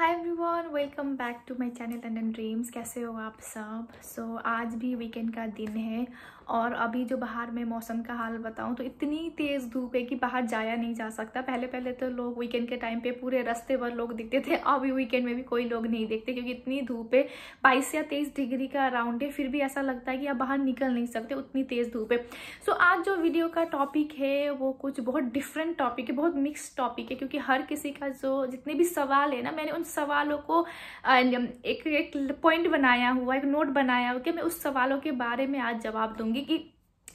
every every welcome back to my channel London dreams कैसे हो आप सब सो so, आज भी वीकेंड का दिन है और अभी जो बाहर में मौसम का हाल बताऊँ तो इतनी तेज़ धूप है कि बाहर जाया नहीं जा सकता पहले पहले तो लोग वीकेंड के टाइम पे पूरे रास्ते भर लोग दिखते थे अभी वीकेंड में भी कोई लोग नहीं देखते क्योंकि इतनी धूप है बाईस या तेईस डिग्री का अराउंड है फिर भी ऐसा लगता है कि आप बाहर निकल नहीं सकते उतनी तेज़ धूप है सो आज जो वीडियो का टॉपिक है वो कुछ बहुत डिफरेंट टॉपिक है बहुत मिक्स टॉपिक है क्योंकि हर किसी का जो जितने भी सवाल है ना मैंने उन सवालों को एक एक पॉइंट बनाया हुआ एक नोट बनाया हुआ कि मैं उस सवालों के बारे में आज जवाब दूंगी Kiki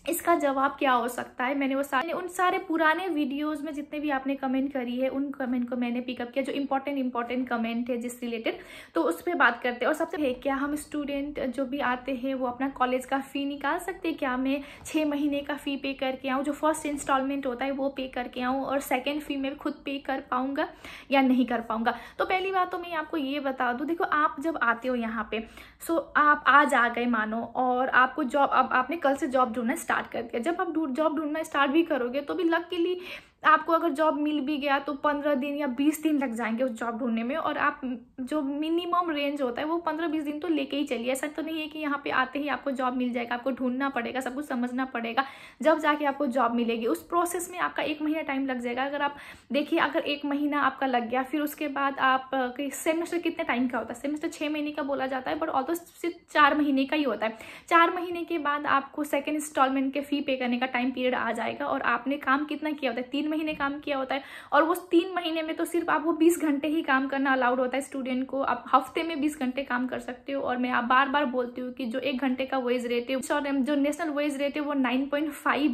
इसका जवाब क्या हो सकता है मैंने वो सारे उन सारे पुराने वीडियोस में जितने भी आपने कमेंट करी है उन कमेंट को मैंने पिकअप किया जो इम्पोर्टेंट इम्पोर्टेंट कमेंट है जिस रिलेटेड तो उस पर बात करते हैं और सबसे है क्या हम स्टूडेंट जो भी आते हैं वो अपना कॉलेज का फ़ी निकाल सकते हैं क्या मैं छः महीने का फ़ी पे करके आऊँ जो फर्स्ट इंस्टॉलमेंट होता है वो पे करके आऊँ और सेकेंड फ़ी मैं खुद पे कर पाऊँगा या नहीं कर पाऊँगा तो पहली बात तो मैं आपको ये बता दूँ देखो आप जब आते हो यहाँ पर सो आप आज आ गए मानो और आपको जॉब अब आपने कल से जॉब ढूंढना स्टार्ट स्टार्ट करके जब आप जॉब ढूंढना स्टार्ट भी करोगे तो भी लक के लिए आपको अगर जॉब मिल भी गया तो पंद्रह दिन या बीस दिन लग जाएंगे उस जॉब ढूंढने में और आप जो मिनिमम रेंज होता है वो पंद्रह बीस दिन तो लेके ही चलिए ऐसा तो नहीं है कि यहाँ पे आते ही आपको जॉब मिल जाएगा आपको ढूंढना पड़ेगा सब कुछ समझना पड़ेगा जब जाके आपको जॉब मिलेगी उस प्रोसेस में आपका एक महीना टाइम लग जाएगा अगर आप देखिए अगर एक महीना आपका लग गया फिर उसके बाद आप सेमेस्टर कितने टाइम का होता है सेमेस्टर छः महीने का बोला जाता है बट ऑल तो सिर्फ चार महीने का ही होता है चार महीने के बाद आपको सेकेंड इंस्टॉलमेंट के फ़ी पे करने का टाइम पीरियड आ जाएगा और आपने काम कितना किया होता है तीन तीन महीने काम किया होता है और वो तीन महीने में तो सिर्फ आपको बीस घंटे ही काम करना अलाउड होता है स्टूडेंट को आप हफ्ते में बीस घंटे काम कर सकते हो और मैं आप बार बार बोलती हूँ कि जो एक घंटे का वेज रेट है और जो नेशनल वेज रेट है वो नाइन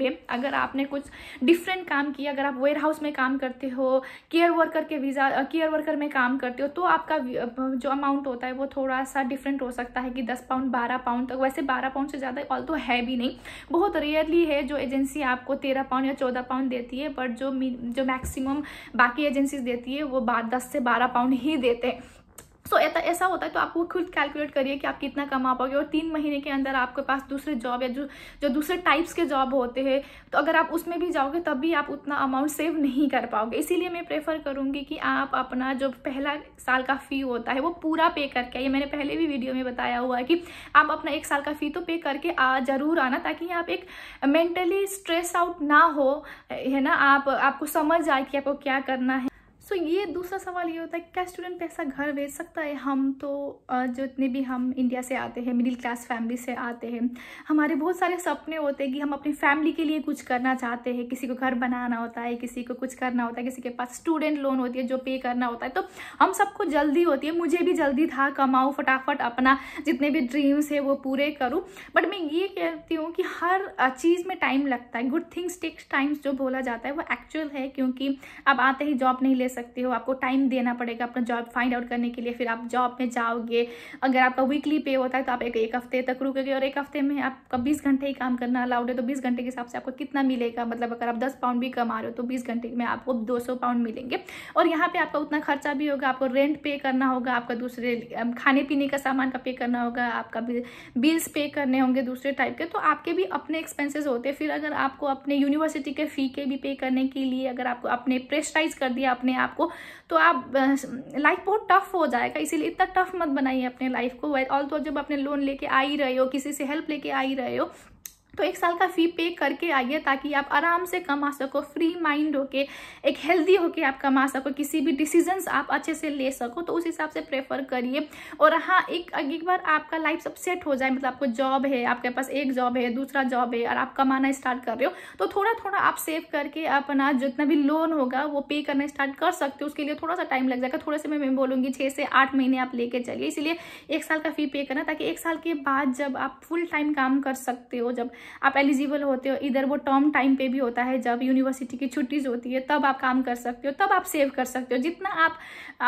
है अगर आपने कुछ डिफरेंट काम किया अगर आप वेयर हाउस में काम करते हो केयर वर्कर के वीजा केयर वर्कर में काम करते हो तो आपका जो अमाउंट होता है वो थोड़ा सा डिफरेंट हो सकता है कि दस पाउंड बारह पाउंड तक वैसे बारह पाउंड से ज़्यादा ऑल तो है भी नहीं बहुत रेयरली है जो एजेंसी आपको तेरह पाउंड या चौदह पाउंड देती है बट जो जो मैक्सिमम बाकी एजेंसीज देती है वो बात दस से बारह पाउंड ही देते हैं सो so, ऐसा होता है तो आपको खुद कैलकुलेट करिए कि आप कितना कमा पाओगे और तीन महीने के अंदर आपके पास दूसरे जॉब या जो जो दूसरे टाइप्स के जॉब होते हैं तो अगर आप उसमें भी जाओगे तब भी आप उतना अमाउंट सेव नहीं कर पाओगे इसीलिए मैं प्रेफर करूंगी कि आप अपना जो पहला साल का फ़ी होता है वो पूरा पे करके आइए मैंने पहले भी वीडियो में बताया हुआ है कि आप अपना एक साल का फ़ी तो पे करके आ ज़रूर आना ताकि आप एक मेंटली स्ट्रेस आउट ना हो है ना आप आपको समझ आए कि आपको क्या करना है सो so, ये दूसरा सवाल ये होता है क्या स्टूडेंट पैसा घर भेज सकता है हम तो जो इतने भी हम इंडिया से आते हैं मिडिल क्लास फैमिली से आते हैं हमारे बहुत सारे सपने होते हैं कि हम अपनी फैमिली के लिए कुछ करना चाहते हैं किसी को घर बनाना होता है किसी को कुछ करना होता है किसी के पास स्टूडेंट लोन होती है जो पे करना होता है तो हम सबको जल्दी होती है मुझे भी जल्दी था कमाऊँ फटाफट अपना जितने भी ड्रीम्स है वो पूरे करूँ बट मैं ये कहती हूँ कि हर चीज़ में टाइम लगता है गुड थिंग्स टेक्स टाइम्स जो बोला जाता है वो एक्चुअल है क्योंकि अब आते ही जॉब नहीं ले सकते हो आपको टाइम देना पड़ेगा अपना जॉब फाइंड आउट करने के लिए फिर आप जॉब में जाओगे अगर आपका वीकली पे होता है तो आप एक एक हफ्ते तक रुकोगे और एक हफ्ते में आपका बीस घंटे ही काम करना अलाउड है तो बीस घंटे के हिसाब से आपको कितना मिलेगा मतलब अगर आप दस पाउंड भी कमा रहे हो तो बीस घंटे में आपको दो सौ पाउंड मिलेंगे और यहाँ पर आपका उतना खर्चा भी होगा आपको रेंट पे करना होगा आपका दूसरे खाने पीने का सामान का पे करना होगा आपका बिल्स पे करने होंगे दूसरे टाइप के तो आपके भी अपने एक्सपेंसेस होते हैं फिर अगर आपको अपने यूनिवर्सिटी के फ़ी के भी पे करने के लिए अगर आपको अपने प्रेशराइज कर दिया अपने आपको तो आप लाइफ बहुत टफ हो जाएगा इसीलिए इतना टफ मत बनाइए अपने लाइफ को ऑल तो जब अपने लोन लेके आ ही रहे हो किसी से हेल्प लेके आ ही रहे हो तो एक साल का फी पे करके आइए ताकि आप आराम से कमा सको फ्री माइंड होके एक हेल्दी होके आप कमा सको किसी भी डिसीजंस आप अच्छे से ले सको तो उस हिसाब से प्रेफर करिए और हाँ एक एक बार आपका लाइफ सब सेट हो जाए मतलब आपको जॉब है आपके पास एक जॉब है दूसरा जॉब है और आप कमाना स्टार्ट कर रहे हो तो थोड़ा थोड़ा आप सेव करके अपना जितना भी लोन होगा वो पे करना स्टार्ट कर सकते हो उसके लिए थोड़ा सा टाइम लग जाएगा थोड़े से मैं बोलूँगी छः से आठ महीने आप लेके चलिए इसीलिए एक साल का फी पे करना ताकि एक साल के बाद जब आप फुल टाइम काम कर सकते हो जब आप एलिजिबल होते हो इधर वो टर्म टाइम पे भी होता है जब यूनिवर्सिटी की छुट्टीज होती है तब आप काम कर सकते हो तब आप सेव कर सकते हो जितना आप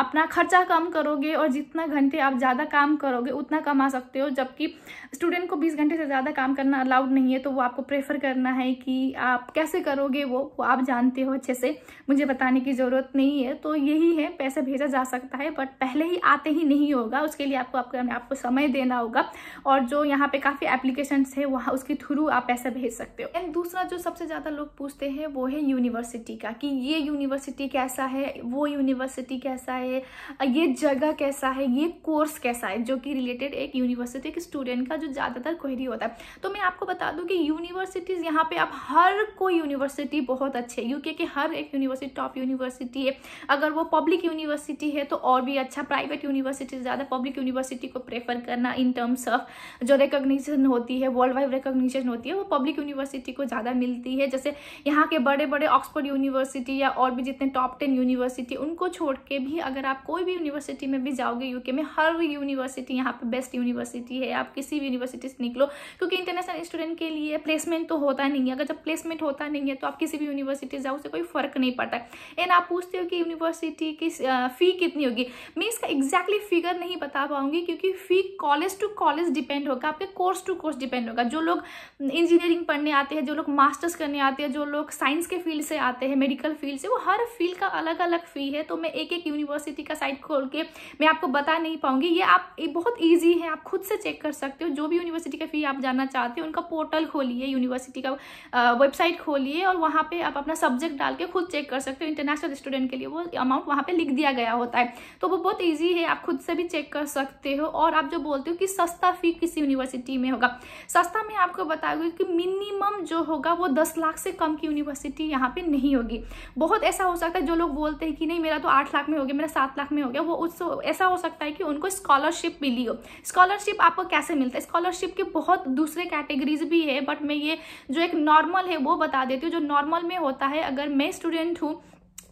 अपना खर्चा कम करोगे और जितना घंटे आप ज़्यादा काम करोगे उतना कमा सकते हो जबकि स्टूडेंट को बीस घंटे से ज़्यादा काम करना अलाउड नहीं है तो वो आपको प्रेफर करना है कि आप कैसे करोगे वो वो आप जानते हो अच्छे से मुझे बताने की ज़रूरत नहीं है तो यही है पैसा भेजा जा सकता है बट पहले ही आते ही नहीं होगा उसके लिए आपको आपको आपको समय देना होगा और जो यहाँ पे काफ़ी एप्लीकेशन है वहाँ उसके थ्रू थ्रू आप पैसा भेज सकते हो एंड दूसरा जो सबसे ज़्यादा लोग पूछते हैं वो है यूनिवर्सिटी का कि ये यूनिवर्सिटी कैसा है वो यूनिवर्सिटी कैसा है ये जगह कैसा है ये कोर्स कैसा है जो कि रिलेटेड एक यूनिवर्सिटी के स्टूडेंट का जो ज़्यादातर क्वेरी होता है तो मैं आपको बता दूँ कि यूनिवर्सिटीज़ यहाँ पे आप हर कोई यूनिवर्सिटी बहुत अच्छे यूके के हर एक यूनिवर्सिटी टॉप यूनिवर्सिटी है अगर वो पब्लिक यूनिवर्सिटी है तो और भी अच्छा प्राइवेट यूनिवर्सिटी ज़्यादा पब्लिक यूनिवर्सिटी को प्रेफर करना इन टर्म्स ऑफ जो रिकोगनीशन होती है वर्ल्ड वाइड रिकोगनीशन होती है वो पब्लिक यूनिवर्सिटी को ज़्यादा मिलती है जैसे यहाँ के बड़े बड़े ऑक्सफोर्ड यूनिवर्सिटी या और भी जितने टॉप टेन यूनिवर्सिटी उनको छोड़ के भी अगर आप कोई भी यूनिवर्सिटी में भी जाओगे यूके में हर यूनिवर्सिटी यहाँ पर बेस्ट यूनिवर्सिटी है आप किसी भी यूनिवर्सिटी से निकलो क्योंकि इंटरनेशनल स्टूडेंट के लिए प्लेसमेंट तो होता नहीं है अगर जब प्लेसमेंट होता नहीं है तो आप किसी भी यूनिवर्सिटी जाओ उसे कोई फर्क नहीं पड़ता एंड आप पूछते हो कि यूनिवर्सिटी की फ़ी कितनी होगी मैं इसका एग्जैक्टली फिगर नहीं बता पाऊंगी क्योंकि fee college to college depend होगा आपके कोर्स टू कोर्स डिपेंड होगा जो लोग इंजीनियरिंग पढ़ने आते हैं जो लोग मास्टर्स करने आते हैं जो लोग साइंस के फील्ड से आते हैं मेडिकल फील्ड से वो हर फील्ड का अलग अलग फी है तो मैं एक एक यूनिवर्सिटी का साइट खोल के मैं आपको बता नहीं पाऊंगी ये आप ये बहुत ईजी है आप खुद से चेक कर सकते हो जो भी यूनिवर्सिटी का फी आप जानना चाहते हो उनका पोर्टल खोलिए यूनिवर्सिटी का वेबसाइट खोलिए और वहाँ पर आप अपना सब्जेक्ट डाल के खुद चेक कर सकते हो इंटरनेशनल स्टूडेंट के लिए वो अमाउंट वहाँ पर लिख दिया गया होता है तो वो बहुत ईजी है आप खुद से भी चेक कर सकते हो और आप जो बोलते हो कि सस्ता फी किसी यूनिवर्सिटी में होगा सस्ता में आपको बता लागू कि मिनिमम जो होगा वो दस लाख से कम की यूनिवर्सिटी यहाँ पे नहीं होगी बहुत ऐसा हो सकता है जो लोग बोलते हैं कि नहीं मेरा तो आठ लाख में हो गया मेरा सात लाख में हो गया वो उस ऐसा हो सकता है कि उनको स्कॉलरशिप मिली हो स्कॉलरशिप आपको कैसे मिलता है स्कॉलरशिप के बहुत दूसरे कैटेगरीज भी है बट मैं ये जो एक नॉर्मल है वो बता देती हूँ जो नॉर्मल में होता है अगर मैं स्टूडेंट हूँ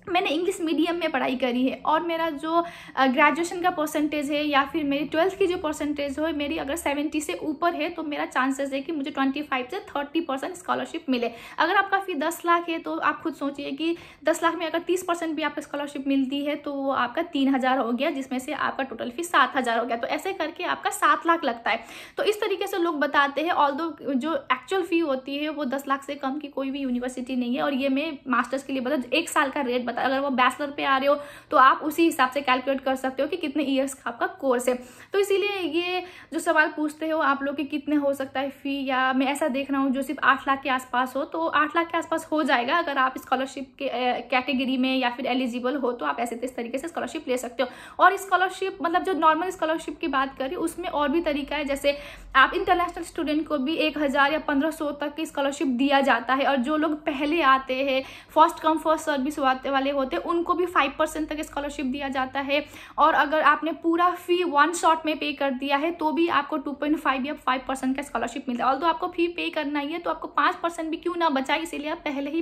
मैंने इंग्लिश मीडियम में पढ़ाई करी है और मेरा जो ग्रेजुएशन का परसेंटेज है या फिर मेरी ट्वेल्थ की जो परसेंटेज हो मेरी अगर सेवेंटी से ऊपर है तो मेरा चांसेस है कि मुझे ट्वेंटी फाइव से थर्टी परसेंट स्कॉलरशिप मिले अगर आपका फी दस लाख है तो आप खुद सोचिए कि दस लाख में अगर तीस परसेंट भी आपको स्कॉलरशिप मिलती है तो वो आपका तीन हज़ार हो गया जिसमें से आपका टोटल फी सात हज़ार हो गया तो ऐसे करके आपका सात लाख लगता है तो इस तरीके से लोग बताते हैं ऑल जो एक्चुअल फ़ी होती है वो दस लाख से कम की कोई भी यूनिवर्सिटी नहीं है और ये मैं मास्टर्स के लिए बता मतलब एक साल का रेट बता अगर वो बैचलर पे आ रहे हो तो आप उसी हिसाब से कैलकुलेट कर सकते हो कि कितने ईयर्स का आपका कोर्स है तो इसीलिए ये जो सवाल पूछते हो आप लोग कि कितने हो सकता है फ़ी या मैं ऐसा देख रहा हूँ जो सिर्फ आठ लाख के आसपास हो तो आठ लाख के आसपास हो जाएगा अगर आप स्कॉलरशिप के कैटेगरी में या फिर एलिजिबल हो तो आप ऐसे इस तरीके से स्कॉलरशिप ले सकते हो और स्कॉलरशिप मतलब जो नॉर्मल स्कॉलरशिप की बात करें उसमें और भी तरीका है जैसे आप इंटरनेशनल स्टूडेंट को भी एक हज़ार या पंद्रह सौ तक की स्कॉलरशिप दिया जाता है और जो लोग पहले आते हैं फर्स्ट कम फर्स्ट सर्विस वाले वाले होते हैं उनको भी फाइव परसेंट तक स्कॉलरशिप दिया जाता है और अगर आपने पूरा फ़ी वन शॉट में पे कर दिया है तो भी आपको टू पॉइंट फाइव या फाइव परसेंट का स्कॉलरशिप मिलता है और तो आपको फ़ी पे करना ही है तो आपको पाँच परसेंट भी क्यों ना बचाए इसीलिए आप पहले ही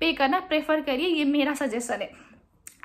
पे करना प्रेफर करिए ये मेरा सजेशन है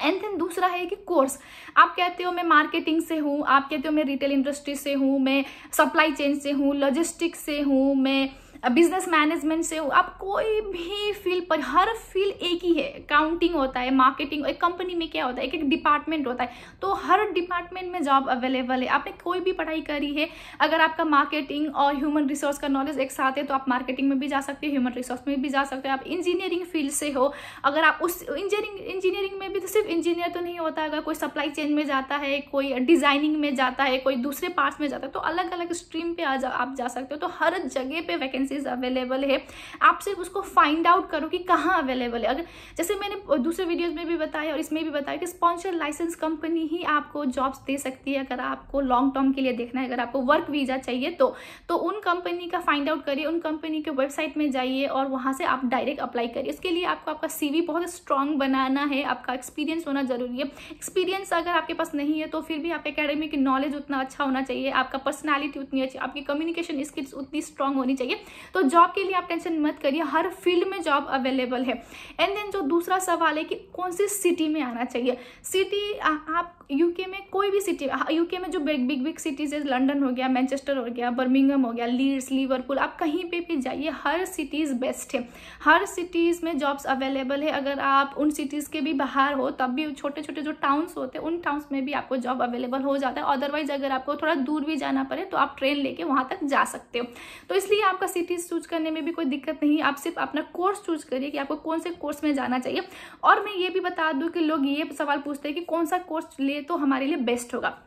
एंड देन दूसरा है कि कोर्स आप कहते हो मैं मार्केटिंग से हूँ आप कहते हो मैं रिटेल इंडस्ट्री से हूँ मैं सप्लाई चेन से हूँ लॉजिस्टिक से हूँ मैं बिजनेस मैनेजमेंट से हो आप कोई भी फील्ड पर हर फील्ड एक ही है काउंटिंग होता है मार्केटिंग एक कंपनी में क्या होता है एक एक डिपार्टमेंट होता है तो हर डिपार्टमेंट में जॉब अवेलेबल है आपने कोई भी पढ़ाई करी है अगर आपका मार्केटिंग और ह्यूमन रिसोर्स का नॉलेज एक साथ है तो आप मार्केटिंग में भी जा सकते हो ह्यूमन रिसोर्स में भी जा सकते हो आप इंजीनियरिंग फील्ड से हो अगर आप उस इंजीनियरिंग इंजीनियरिंग में भी तो सिर्फ इंजीनियर तो नहीं होता अगर कोई सप्लाई चेन में जाता है कोई डिजाइनिंग में जाता है कोई दूसरे पार्ट्स में जाता है तो अलग अलग स्ट्रीम पे आ जा, आप जा सकते हो तो हर जगह पे वैकेंसी वैकेंसीज अवेलेबल है आप सिर्फ उसको फाइंड आउट करो कि कहाँ अवेलेबल है अगर जैसे मैंने दूसरे वीडियोज़ में भी बताया और इसमें भी बताया कि स्पॉन्सर लाइसेंस कंपनी ही आपको जॉब्स दे सकती है अगर आपको लॉन्ग टर्म के लिए देखना है अगर आपको वर्क वीज़ा चाहिए तो, तो उन कंपनी का फाइंड आउट करिए उन कंपनी के वेबसाइट में जाइए और वहाँ से आप डायरेक्ट अप्लाई करिए इसके लिए आपको आपका सी बहुत स्ट्रांग बनाना है आपका एक्सपीरियंस होना जरूरी है एक्सपीरियंस अगर आपके पास नहीं है तो फिर भी अकेडमी की नॉलेज उतना अच्छा होना चाहिए आपका पर्सनैलिटी उतनी अच्छी आपकी कम्युनिकेशन स्किल्स उतनी स्ट्रांग होनी चाहिए तो जॉब के लिए आप टेंशन मत करिए हर फील्ड में जॉब अवेलेबल है एंड देन जो दूसरा सवाल है कि कौन सी सिटी में आना चाहिए सिटी आप यूके में कोई भी सिटी यूके में जो बिग बिग बिग सिटीज़ है लंडन हो गया मैनचेस्टर हो गया बर्मिंगम हो गया लीड्स लीवरपुल आप कहीं पे भी जाइए हर सिटीज़ बेस्ट है हर सिटीज़ में जॉब्स अवेलेबल है अगर आप उन सिटीज़ के भी बाहर हो तब भी छोटे छोटे जो टाउन्स होते हैं उन टाउन्स में भी आपको जॉब अवेलेबल हो जाता है अदरवाइज अगर आपको थोड़ा दूर भी जाना पड़े तो आप ट्रेन लेके वहां तक जा सकते हो तो इसलिए आपका सिटी चीज़ चूज करने में भी कोई दिक्कत नहीं आप सिर्फ अपना कोर्स चूज करिए कि आपको कौन से कोर्स में जाना चाहिए और मैं ये भी बता दूँ कि लोग ये सवाल पूछते हैं कि कौन सा कोर्स ले तो हमारे लिए बेस्ट होगा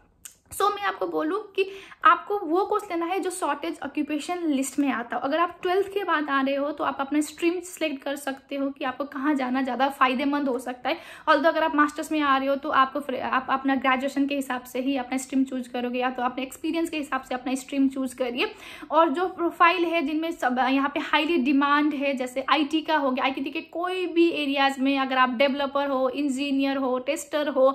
सो so, मैं आपको बोलूँ कि आपको वो कोर्स लेना है जो शॉर्टेज ऑक्यूपेशन लिस्ट में आता हो अगर आप ट्वेल्थ के बाद आ रहे हो तो आप अपने स्ट्रीम सेलेक्ट कर सकते हो कि आपको कहाँ जाना ज़्यादा फायदेमंद हो सकता है और तो अगर आप मास्टर्स में आ रहे हो तो आपको आप अपना ग्रेजुएशन के हिसाब से ही अपना स्ट्रीम चूज करोगे या तो अपने एक्सपीरियंस के हिसाब से अपना स्ट्रीम चूज करिए और जो प्रोफाइल है जिनमें सब यहाँ पे हाईली डिमांड है जैसे आई का हो गया आई के कोई भी एरियाज में अगर आप डेवलपर हो इंजीनियर हो टेस्टर हो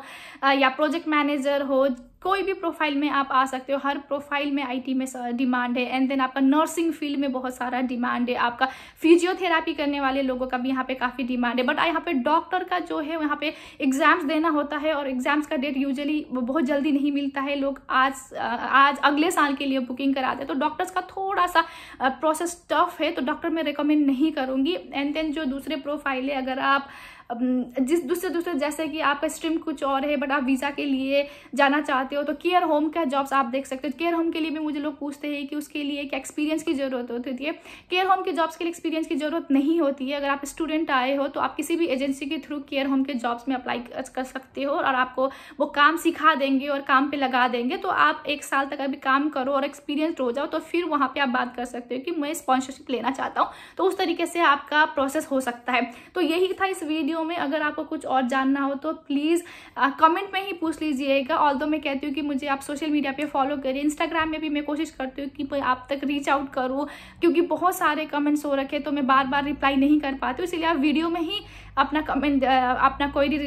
या प्रोजेक्ट मैनेजर हो कोई भी प्रोफाइल में आप आ सकते हो हर प्रोफाइल में आईटी में डिमांड है एंड देन आपका नर्सिंग फील्ड में बहुत सारा डिमांड है आपका फिजियोथेरापी करने वाले लोगों का भी यहाँ पे काफ़ी डिमांड है बट यहाँ पे डॉक्टर का जो है यहाँ पे एग्जाम्स देना होता है और एग्जाम्स का डेट यूजली बहुत जल्दी नहीं मिलता है लोग आज आज अगले साल के लिए बुकिंग कराते हैं तो डॉक्टर्स का थोड़ा सा प्रोसेस टफ है तो डॉक्टर मैं रिकमेंड नहीं करूँगी एंड देन जो दूसरे प्रोफाइल है अगर आप जिस दूसरे दूसरे जैसे कि आपका स्ट्रीम कुछ और है बट आप वीज़ा के लिए जाना चाहते हो तो केयर होम का जॉब्स आप देख सकते हो केयर होम के लिए भी मुझे लोग पूछते हैं कि उसके लिए क्या एक्सपीरियंस की ज़रूरत होती है केयर होम के जॉब्स के लिए एक्सपीरियंस की ज़रूरत नहीं होती है अगर आप स्टूडेंट आए हो तो आप किसी भी एजेंसी के थ्रू केयर होम के जॉब्स में अप्लाई कर सकते हो और आपको वो काम सिखा देंगे और काम पर लगा देंगे तो आप एक साल तक अभी काम करो और एक्सपीरियंस हो जाओ तो फिर वहाँ पर आप बात कर सकते हो कि मैं स्पॉन्सरशिप लेना चाहता हूँ तो उस तरीके से आपका प्रोसेस हो सकता है तो यही था इस वीडियो वीडियो में अगर आपको कुछ और जानना हो तो प्लीज़ कमेंट में ही पूछ लीजिएगा ऑल तो मैं कहती हूँ कि मुझे आप सोशल मीडिया पे फॉलो करें इंस्टाग्राम में भी मैं कोशिश करती हूँ कि आप तक रीच आउट करूँ क्योंकि बहुत सारे कमेंट्स हो रखे तो मैं बार बार रिप्लाई नहीं कर पाती हूँ इसलिए आप वीडियो में ही अपना कमेंट अपना क्वेरी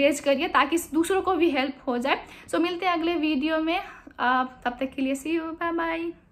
रेज करिए ताकि दूसरों को भी हेल्प हो जाए सो so, मिलते हैं अगले वीडियो में तब तक के लिए सी यू बाय बाय